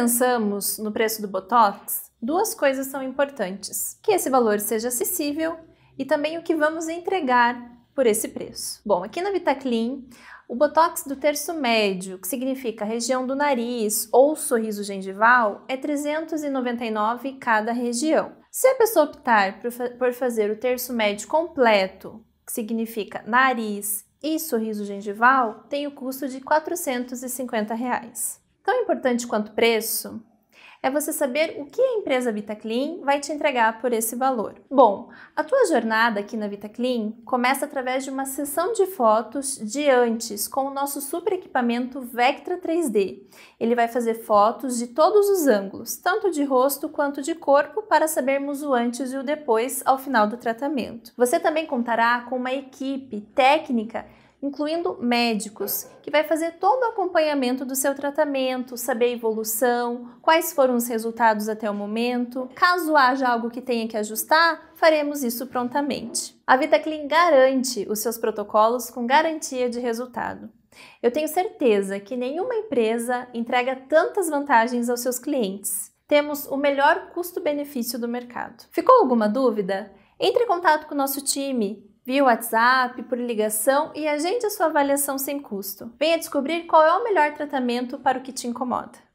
pensamos no preço do Botox, duas coisas são importantes: que esse valor seja acessível e também o que vamos entregar por esse preço. Bom, aqui na VitaClean, o Botox do terço médio, que significa região do nariz ou sorriso gengival, é 399 cada região. Se a pessoa optar por fazer o terço médio completo, que significa nariz e sorriso gengival, tem o custo de R$ 450. Reais. Tão importante quanto preço é você saber o que a empresa VitaClean vai te entregar por esse valor. Bom, a tua jornada aqui na VitaClean começa através de uma sessão de fotos de antes com o nosso super equipamento Vectra 3D. Ele vai fazer fotos de todos os ângulos, tanto de rosto quanto de corpo, para sabermos o antes e o depois ao final do tratamento. Você também contará com uma equipe técnica incluindo médicos, que vai fazer todo o acompanhamento do seu tratamento, saber a evolução, quais foram os resultados até o momento. Caso haja algo que tenha que ajustar, faremos isso prontamente. A VitaClean garante os seus protocolos com garantia de resultado. Eu tenho certeza que nenhuma empresa entrega tantas vantagens aos seus clientes. Temos o melhor custo-benefício do mercado. Ficou alguma dúvida? Entre em contato com o nosso time via WhatsApp, por ligação e agende a sua avaliação sem custo. Venha descobrir qual é o melhor tratamento para o que te incomoda.